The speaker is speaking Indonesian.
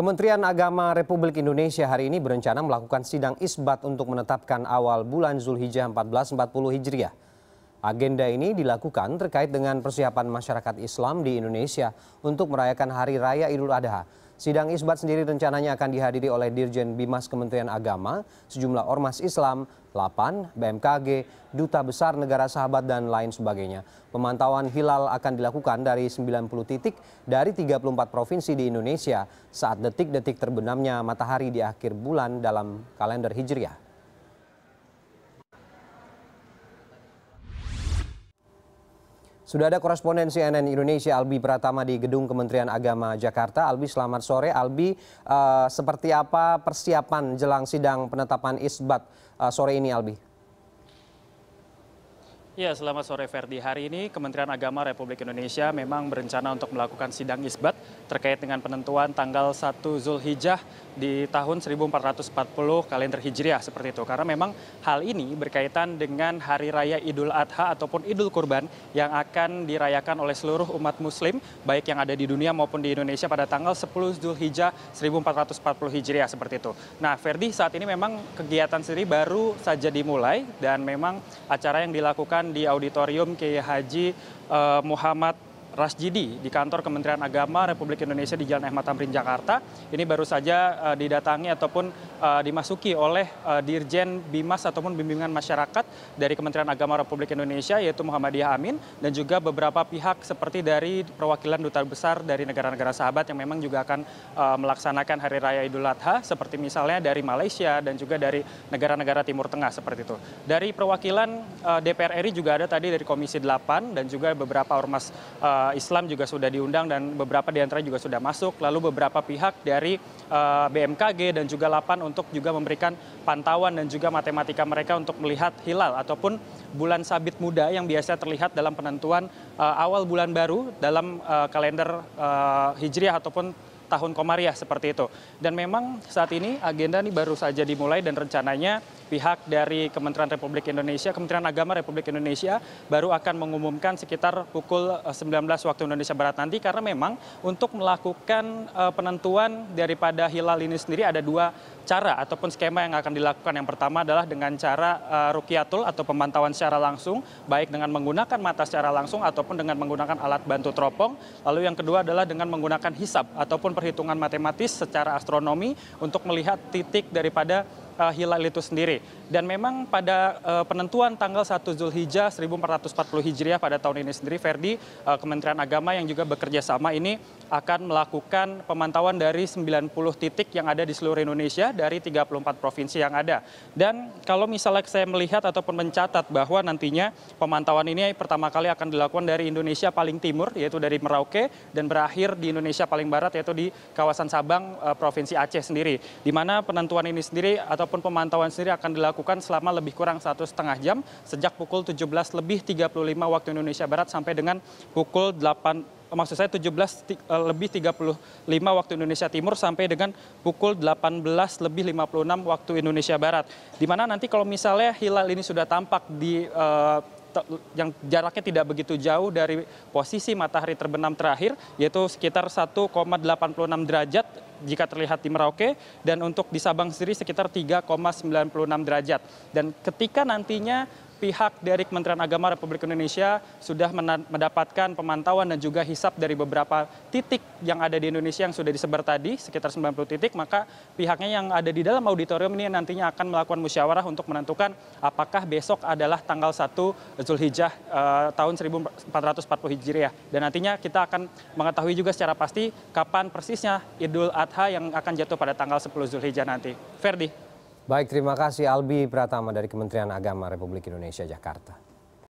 Kementerian Agama Republik Indonesia hari ini berencana melakukan sidang isbat untuk menetapkan awal bulan Zulhijjah 1440 Hijriah. Agenda ini dilakukan terkait dengan persiapan masyarakat Islam di Indonesia untuk merayakan Hari Raya Idul Adha. Sidang isbat sendiri rencananya akan dihadiri oleh Dirjen Bimas Kementerian Agama, sejumlah ormas Islam, Lapan, BMKG, Duta Besar Negara Sahabat, dan lain sebagainya. Pemantauan hilal akan dilakukan dari 90 titik dari 34 provinsi di Indonesia saat detik-detik terbenamnya matahari di akhir bulan dalam kalender Hijriah. Sudah ada koresponden CNN Indonesia Albi Pratama di Gedung Kementerian Agama Jakarta. Albi selamat sore. Albi uh, seperti apa persiapan jelang sidang penetapan isbat uh, sore ini Albi? Ya, selamat sore Ferdi. Hari ini Kementerian Agama Republik Indonesia memang berencana untuk melakukan sidang isbat terkait dengan penentuan tanggal 1 Zulhijjah di tahun 1440 kalender Hijriah seperti itu. Karena memang hal ini berkaitan dengan Hari Raya Idul Adha ataupun Idul Kurban yang akan dirayakan oleh seluruh umat muslim baik yang ada di dunia maupun di Indonesia pada tanggal 10 Zulhijjah 1440 Hijriah seperti itu. Nah, Ferdi saat ini memang kegiatan sendiri baru saja dimulai dan memang acara yang dilakukan dilakukan di auditorium Kiai Haji eh, Muhammad Rasjidi di kantor Kementerian Agama Republik Indonesia di Jalan Ahmad Tamrin Jakarta. Ini baru saja uh, didatangi ataupun uh, dimasuki oleh uh, Dirjen Bimas ataupun bimbingan masyarakat dari Kementerian Agama Republik Indonesia yaitu Muhammadiyah Amin dan juga beberapa pihak seperti dari perwakilan duta besar dari negara-negara sahabat yang memang juga akan uh, melaksanakan hari raya Idul Adha seperti misalnya dari Malaysia dan juga dari negara-negara Timur Tengah seperti itu. Dari perwakilan uh, DPR RI juga ada tadi dari Komisi 8 dan juga beberapa ormas uh, Eh, Islam juga sudah diundang dan beberapa di antara juga sudah masuk. Lalu beberapa pihak dari eh, BMKG dan juga Lapan untuk juga memberikan pantauan dan juga matematika mereka untuk melihat hilal ataupun bulan sabit muda yang biasa terlihat dalam penentuan eh, awal bulan baru dalam kalender Hijriah ataupun tahun komariah seperti itu. Dan memang saat ini agenda ini baru saja dimulai dan rencananya pihak dari Kementerian Republik Indonesia, Kementerian Agama Republik Indonesia baru akan mengumumkan sekitar pukul 19 eh, waktu Indonesia Barat nanti karena memang untuk melakukan eh, penentuan daripada hilal ini sendiri ada dua cara ataupun skema yang akan dilakukan. Yang pertama adalah dengan cara eh, rukiatul atau pemantauan secara langsung, baik dengan menggunakan mata secara langsung ataupun dengan menggunakan alat bantu teropong. Lalu yang kedua adalah dengan menggunakan hisap ataupun perhitungan matematis secara astronomi untuk melihat titik daripada Eh, hilal itu sendiri. Dan memang pada eh, penentuan tanggal 1 Zulhijjah 1440 Hijriah pada tahun ini sendiri, Ferdi, eh, Kementerian Agama yang juga bekerja sama ini akan melakukan pemantauan dari 90 titik yang ada di seluruh Indonesia dari 34 provinsi yang ada. Dan kalau misalnya saya melihat ataupun mencatat bahwa nantinya pemantauan ini pertama kali akan dilakukan dari Indonesia paling timur yaitu dari Merauke dan berakhir di Indonesia paling barat yaitu di kawasan Sabang Provinsi Aceh sendiri. Di mana penentuan ini sendiri atau ataupun pemantauan sendiri akan dilakukan selama lebih kurang satu setengah jam sejak pukul 17 lebih 35 waktu Indonesia Barat sampai dengan pukul 8 maksud saya 17 eh, lebih 35 waktu Indonesia Timur sampai dengan pukul 18 lebih 56 waktu Indonesia Barat. Di mana nanti kalau misalnya hilal ini sudah tampak di uh, yang jaraknya tidak begitu jauh dari posisi matahari terbenam terakhir yaitu sekitar 1,86 derajat jika terlihat di Merauke dan untuk di Sabang sendiri sekitar 3,96 derajat dan ketika nantinya pihak dari Kementerian Agama Republik Indonesia sudah mendapatkan pemantauan dan juga hisap dari beberapa titik yang ada di Indonesia yang sudah disebar tadi, sekitar 90 titik, maka pihaknya yang ada di dalam auditorium ini nantinya akan melakukan musyawarah untuk menentukan apakah besok adalah tanggal 1 Zulhijjah eh, tahun 1440 Hijriah. Dan nantinya kita akan mengetahui juga secara pasti kapan persisnya Idul Adha yang akan jatuh pada tanggal 10 Zulhijjah nanti. Ferdi. Baik, terima kasih Albi Pratama dari Kementerian Agama Republik Indonesia Jakarta.